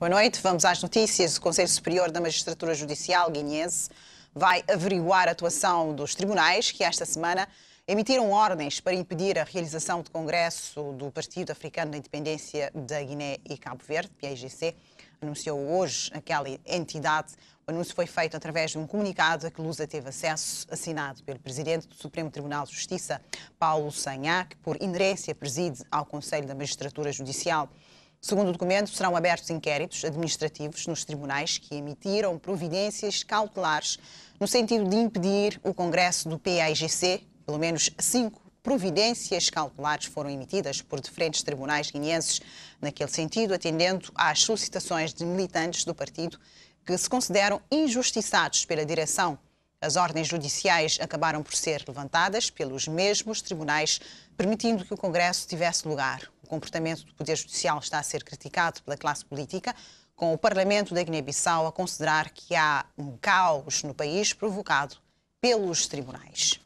Boa noite, vamos às notícias. O Conselho Superior da Magistratura Judicial guinense vai averiguar a atuação dos tribunais que esta semana emitiram ordens para impedir a realização do Congresso do Partido Africano da Independência da Guiné e Cabo Verde, PIGC, anunciou hoje aquela entidade. O anúncio foi feito através de um comunicado a que Lusa teve acesso, assinado pelo presidente do Supremo Tribunal de Justiça, Paulo Sanhá, que por inerência preside ao Conselho da Magistratura Judicial. Segundo o documento, serão abertos inquéritos administrativos nos tribunais que emitiram providências cautelares no sentido de impedir o congresso do PAIGC. Pelo menos cinco providências cautelares foram emitidas por diferentes tribunais guineenses naquele sentido, atendendo às solicitações de militantes do partido que se consideram injustiçados pela direção as ordens judiciais acabaram por ser levantadas pelos mesmos tribunais, permitindo que o Congresso tivesse lugar. O comportamento do Poder Judicial está a ser criticado pela classe política, com o Parlamento da Guiné-Bissau a considerar que há um caos no país provocado pelos tribunais.